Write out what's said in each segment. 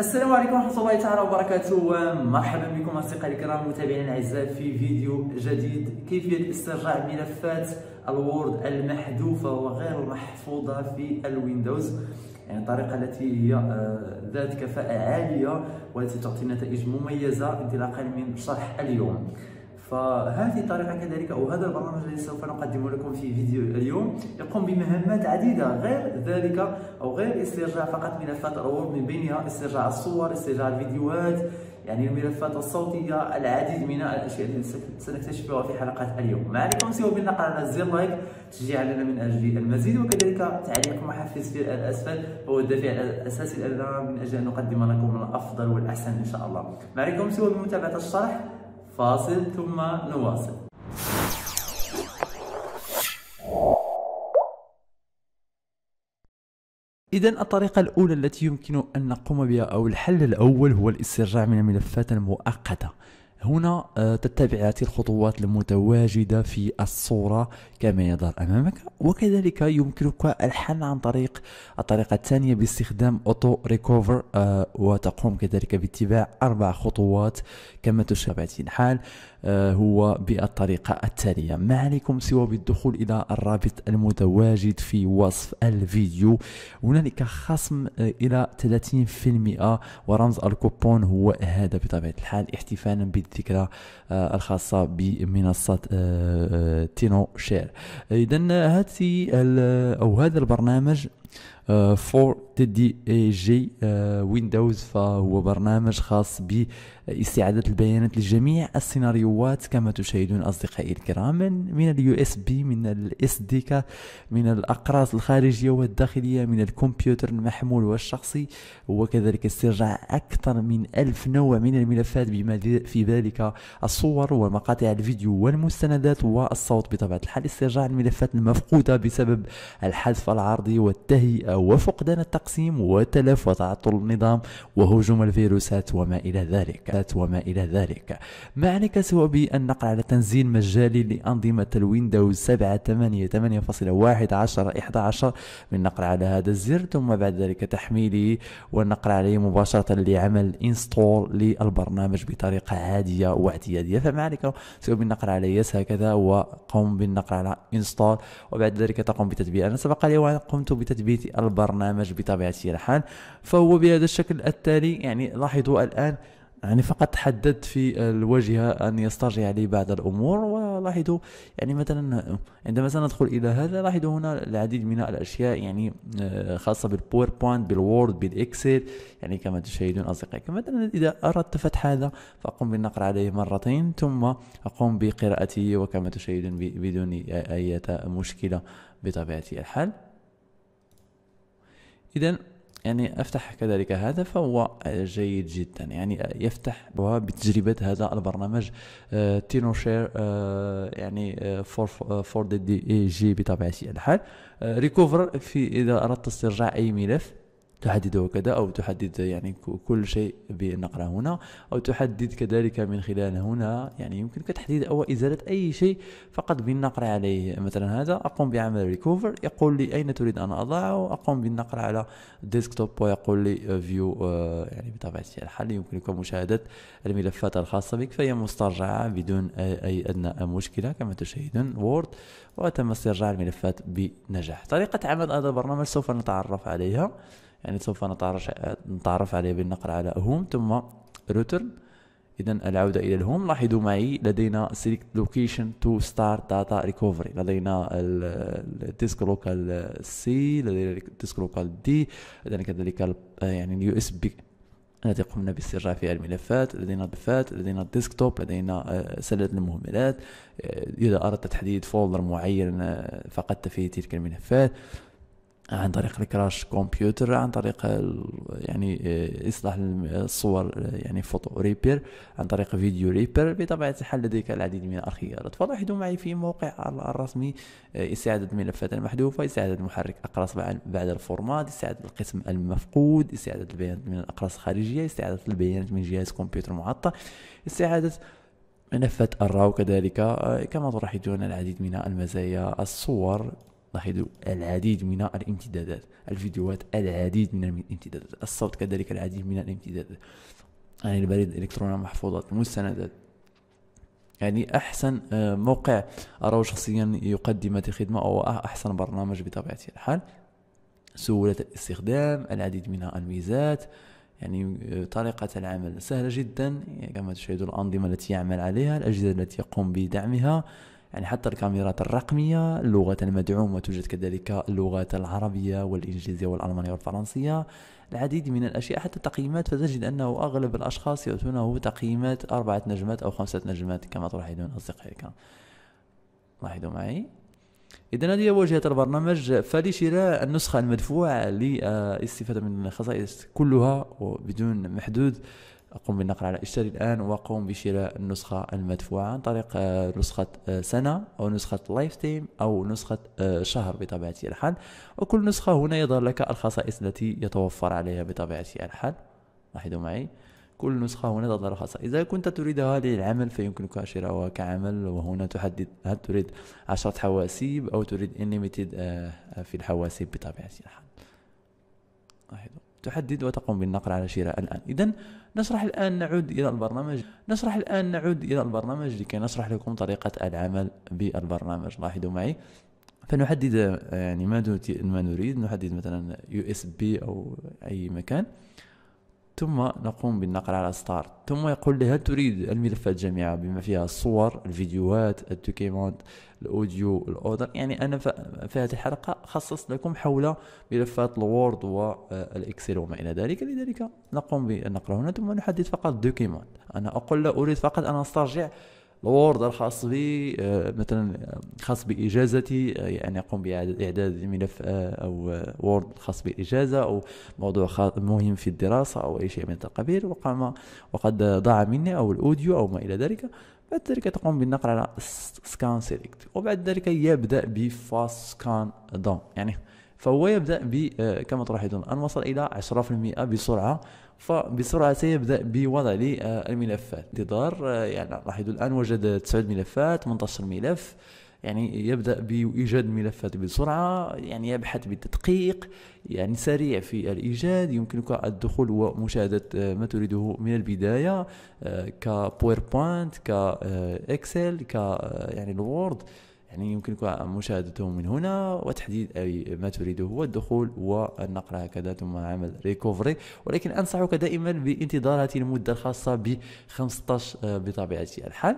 السلام عليكم ورحمه الله تعالى وبركاته ومرحبا بكم اصدقائي الكرام متابعينا الاعزاء في فيديو جديد كيفيه استرجاع ملفات الوورد المحذوفه وغير المحفوظه في الويندوز يعني الطريقه التي هي آه، ذات كفاءه عاليه والتي تعطي نتائج مميزه انطلاقا من شرح اليوم فهذه الطريقة كذلك أو هذا البرنامج الذي سوف نقدمه لكم في فيديو اليوم يقوم بمهمات عديدة غير ذلك أو غير استرجاع فقط ملفات الوورد من بينها استرجاع الصور استرجاع الفيديوهات يعني الملفات الصوتية العديد من الأشياء التي سنكتشفها في حلقة اليوم ما عليكم سوى بالنقر على زر لايك تشجيع لنا من أجل المزيد وكذلك تعليق محفز في الأسفل هو الدافع الأساسي لنا من أجل أن نقدم لكم الأفضل والأحسن إن شاء الله ما عليكم سوى بمتابعة الشرح فاصل ثم نواصل إذا الطريقة الأولى التي يمكن أن نقوم بها أو الحل الأول هو الاسترجاع من الملفات المؤقتة هنا آه، تتبع هذه الخطوات المتواجدة في الصورة كما يظهر أمامك وكذلك يمكنك الحل عن طريق الطريقة الثانية باستخدام أوتو آه، ريكوفر وتقوم كذلك باتباع أربع خطوات كما تشابه الحال آه، هو بالطريقة التالية ما عليكم سوى بالدخول إلى الرابط المتواجد في وصف الفيديو هنالك خصم إلى 30% ورمز الكوبون هو هذا بطبيعة الحال احتفالا بال آه الخاصة بمنصة آه، آه، تينو شير إذا هذه أو هذا البرنامج آه، فور تي اي جي آه، ويندوز فهو برنامج خاص باستعادة البيانات لجميع السيناريوهات كما تشاهدون أصدقائي الكرام من, اليو اس بي من الاس دي من الأقراص الخارجية والداخلية من الكمبيوتر المحمول والشخصي وكذلك استرجاع أكثر من ألف نوع من الملفات بما في ذلك الصور ومقاطع الفيديو والمستندات والصوت بطبيعة الحال استرجاع الملفات المفقودة بسبب الحذف العرضي والتهريب اللاهيئة وفقدان التقسيم وتلف وتعطل النظام وهجوم الفيروسات وما إلى ذلك وما إلى ذلك مع انعكاسه بالنقل على تنزيل مجالي لأنظمة الويندوز 7 8 8.1 10 11 من نقل على هذا الزر ثم بعد ذلك تحميله والنقل عليه مباشرة لعمل انستول للبرنامج بطريقة عادية واعتيادية فما عليك سوى بالنقل على يس هكذا وقم بالنقل على انستول وبعد ذلك تقوم بتتبيع أنا سبق لي وأن قمت بتتبيع تثبيت البرنامج بطبيعة الحال فهو بهذا الشكل التالي يعني لاحظوا الآن يعني فقط حدد في الواجهة أن يسترجع لي بعض الأمور ولاحظوا يعني مثلا عندما سندخل إلى هذا لاحظوا هنا العديد من الأشياء يعني آه، خاصة بالبوربوينت بالوورد بالإكسل يعني كما تشاهدون أصدقائي مثلا إذا أردت فتح هذا فأقوم بالنقر عليه مرتين ثم أقوم بقراءته وكما تشاهدون بدون أي مشكلة بطبيعة الحال إذا يعني افتح كذلك هذا فهو جيد جدا يعني يفتح بتجربة هذا البرنامج آه، تينو شير آه، يعني آه، فور فور دي اي جي بطبيعة الحال ريكوفر في إذا أردت استرجاع أي ملف تحدده كذا أو تحدد يعني كل شيء بنقره هنا أو تحدد كذلك من خلال هنا يعني يمكنك تحديد أو إزالة أي شيء فقط بالنقر عليه مثلا هذا أقوم بعمل ريكوفر يقول لي أين تريد أن أضعه أقوم بالنقر على ديسكتوب ويقول لي فيو آه، يعني بطبيعة الحال يمكنك مشاهدة الملفات الخاصة بك فهي مسترجعة بدون أي أدنى مشكلة كما تشاهدون وورد وتم استرجاع الملفات بنجاح طريقة عمل هذا البرنامج سوف نتعرف عليها يعني سوف نتعرف نتعرف عليه بالنقر على هوم ثم روتر اذا العوده الى الهوم لاحظوا معي لدينا سيليكت لوكيشن تو ستار داتا ريكوفري لدينا الديسك لوكال سي لدينا الديسك لوكال دي لدينا كذلك يعني اليو اس بي التي قمنا باسترجاع فيها الملفات لدينا الملفات لدينا الديسكتوب لدينا آه، سلة المهملات آه، إذا أردت تحديد فولدر معين آه، فقدت فيه تلك الملفات عن طريق الكراش كمبيوتر عن طريق يعني آه، اصلاح الصور آه، يعني فوتو ريبير عن طريق فيديو ريبير بطبيعه الحال لديك العديد من الخيارات فلاحظوا معي في موقع الرسمي آه، استعاده الملفات المحذوفه استعاده محرك اقراص بعد الفورمات استعاده القسم المفقود استعاده البيانات من الاقراص الخارجيه استعاده البيانات من جهاز كمبيوتر معطل استعاده ملفات الراو كذلك كما تلاحظون العديد من المزايا الصور لاحظوا العديد من الامتدادات الفيديوهات العديد من الامتدادات الصوت كذلك العديد من الامتدادات يعني البريد الإلكتروني محفوظات المستندات يعني أحسن آه، موقع أراه شخصيا يقدم هذه الخدمة أو أحسن برنامج بطبيعة الحال سهولة الاستخدام العديد من الميزات يعني آه، طريقة العمل سهلة جدا يعني كما تشاهدون الأنظمة التي يعمل عليها الأجهزة التي يقوم بدعمها يعني حتى الكاميرات الرقمية اللغة المدعومة توجد كذلك اللغات العربية والإنجليزية والألمانية والفرنسية العديد من الأشياء حتى التقييمات فتجد أنه أغلب الأشخاص يأتونه تقييمات أربعة نجمات أو خمسة نجمات كما تلاحظون أصدقائي الكرام لاحظوا معي إذا هذه واجهة البرنامج فلشراء النسخة المدفوعة للاستفادة من الخصائص كلها وبدون محدود أقوم بالنقر على اشتري الآن وأقوم بشراء النسخة المدفوعة عن طريق آه، نسخة آه، سنة أو نسخة لايف تيم أو نسخة آه، شهر بطبيعة الحال وكل نسخة هنا يظهر لك الخصائص التي يتوفر عليها بطبيعة الحال لاحظوا معي كل نسخة هنا تظهر خصائص إذا كنت تريدها للعمل فيمكنك شراءها كعمل وهنا تحدد هل تريد عشرة حواسيب أو تريد انليميتد في الحواسيب بطبيعة الحال لاحظوا تحدد وتقوم بالنقر على شراء الآن إذا نشرح الآن نعود إلى البرنامج نشرح الآن نعود إلى البرنامج لكي نشرح لكم طريقة العمل بالبرنامج لاحظوا معي فنحدد آه، يعني ما ما نريد نحدد مثلا يو اس بي او اي مكان ثم نقوم بالنقر على ستارت ثم يقول لي هل تريد الملفات جميعا بما فيها الصور الفيديوهات الدوكيمنت الاوديو الاودر يعني انا في هذه الحلقه خصصت لكم حول ملفات الوورد والاكسل وما الى ذلك لذلك نقوم بالنقر هنا ثم نحدد فقط دوكيمنت انا اقول لا اريد فقط ان استرجع الاوردر خاص بي آه، مثلا خاص باجازتي آه، يعني اقوم باعداد ملف آه، او وورد خاص بالاجازه او موضوع مهم في الدراسه او اي شيء من هذا القبيل وقام وقد ضاع مني او الاوديو او ما الى ذلك بعد ذلك تقوم بالنقر على سكان سيلكت وبعد ذلك يبدا بفاست سكان دون يعني فهو يبدا ب كما تلاحظون ان وصل الى 10% بسرعه فبسرعه سيبدا بوضع لي الملفات انتظار آه، يعني لاحظوا الان وجد 9 ملفات 18 ملف يعني يبدا بايجاد الملفات بسرعه يعني يبحث بالتدقيق يعني سريع في الايجاد يمكنك الدخول ومشاهده آه، ما تريده من البدايه كبويربوينت آه، كاكسل ك يعني الوورد يعني يمكنك مشاهدته من هنا وتحديد أي ما تريده هو الدخول والنقر هكذا ثم عمل ريكوفري ولكن أنصحك دائما بانتظار هذه المدة الخاصة ب 15 آه، بطبيعة الحال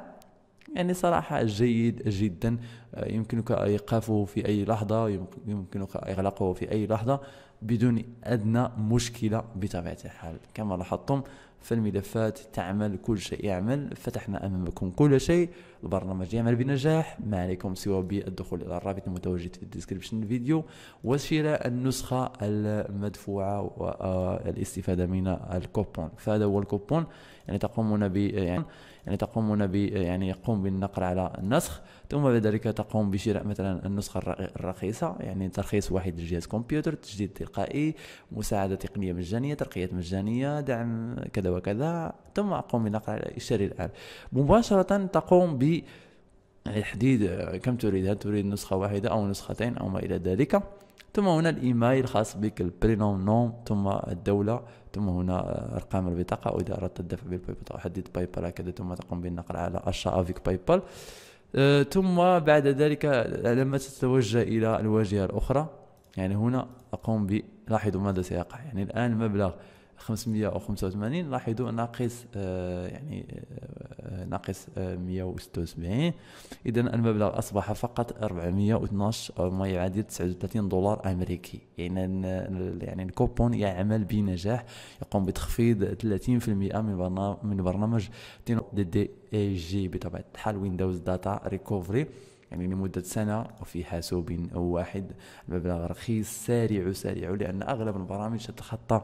يعني صراحة جيد جدا آه، يمكنك إيقافه في أي لحظة يمكنك إغلاقه في أي لحظة بدون أدنى مشكلة بطبيعة الحال كما لاحظتم فالملفات تعمل كل شيء يعمل فتحنا أمامكم كل شيء البرنامج يعمل بنجاح ما عليكم سوى بالدخول إلى الرابط المتواجد في الديسكريبشن الفيديو وشراء النسخة المدفوعة والاستفادة آه، من الكوبون فهذا هو الكوبون يعني تقومون ب يعني يعني تقومون ب يعني يقوم بالنقر على النسخ ثم بعد ذلك تقوم بشراء مثلا النسخة الرخيصة يعني ترخيص واحد لجهاز كمبيوتر تجديد تلقائي مساعدة تقنية مجانية ترقيات مجانية دعم كذا وكذا وكذا ثم اقوم بنقل اشتري الان مباشره تقوم ب تحديد كم تريد هل تريد نسخة واحدة أو نسختين أو ما إلى ذلك ثم هنا الإيميل الخاص بك البرينوم نوم ثم الدولة ثم هنا أرقام البطاقة وإذا أردت الدفع بالبايبال أحدد بايبال هكذا ثم تقوم بالنقل على أرشا أفيك بايبال آه، ثم بعد ذلك لما تتوجه إلى الواجهة الأخرى يعني هنا أقوم ب لاحظوا ماذا سيقع يعني الآن المبلغ 500 او 85 لاحظوا ناقص آه، يعني آه، آه، ناقص 176 اذا المبلغ اصبح فقط 412 او ما يعادل 39 دولار امريكي يعني يعني الكوبون يعمل بنجاح يقوم بتخفيض 30% من من برنامج دي دي اي جي بطبيعه الحال ويندوز داتا ريكوفري يعني لمدة سنة وفي حاسوب واحد المبلغ رخيص سريع سريع لأن أغلب البرامج تتخطى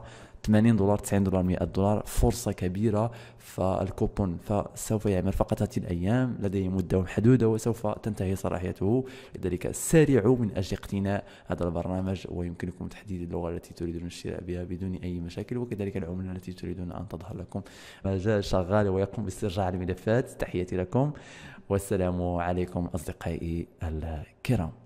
80 دولار 90 دولار 100 دولار فرصه كبيره فالكوبون فسوف يعمل فقط هذه الايام لديه مده محدوده وسوف تنتهي صلاحيته لذلك سارعوا من اجل اقتناء هذا البرنامج ويمكنكم تحديد اللغه التي تريدون الشراء بها بدون اي مشاكل وكذلك العمله التي تريدون ان تظهر لكم زال شغال ويقوم باسترجاع الملفات تحياتي لكم والسلام عليكم اصدقائي الكرام